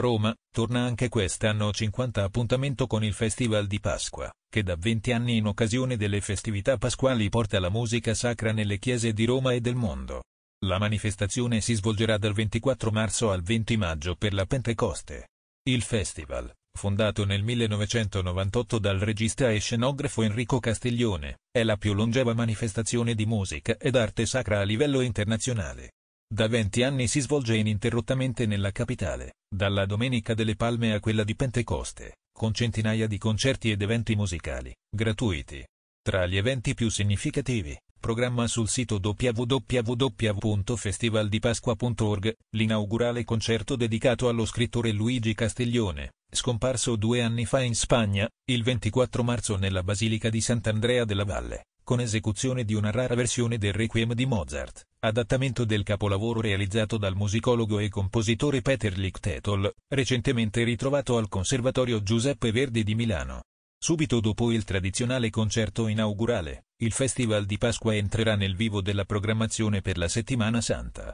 Roma, torna anche quest'anno 50 appuntamento con il Festival di Pasqua, che da 20 anni in occasione delle festività pasquali porta la musica sacra nelle chiese di Roma e del mondo. La manifestazione si svolgerà dal 24 marzo al 20 maggio per la Pentecoste. Il festival, fondato nel 1998 dal regista e scenografo Enrico Castiglione, è la più longeva manifestazione di musica ed arte sacra a livello internazionale. Da 20 anni si svolge ininterrottamente nella capitale, dalla Domenica delle Palme a quella di Pentecoste, con centinaia di concerti ed eventi musicali, gratuiti. Tra gli eventi più significativi, programma sul sito www.festivaldipasqua.org, l'inaugurale concerto dedicato allo scrittore Luigi Castiglione, scomparso due anni fa in Spagna, il 24 marzo nella Basilica di Sant'Andrea della Valle, con esecuzione di una rara versione del Requiem di Mozart adattamento del capolavoro realizzato dal musicologo e compositore Peter Lichtetol, recentemente ritrovato al Conservatorio Giuseppe Verdi di Milano. Subito dopo il tradizionale concerto inaugurale, il Festival di Pasqua entrerà nel vivo della programmazione per la Settimana Santa.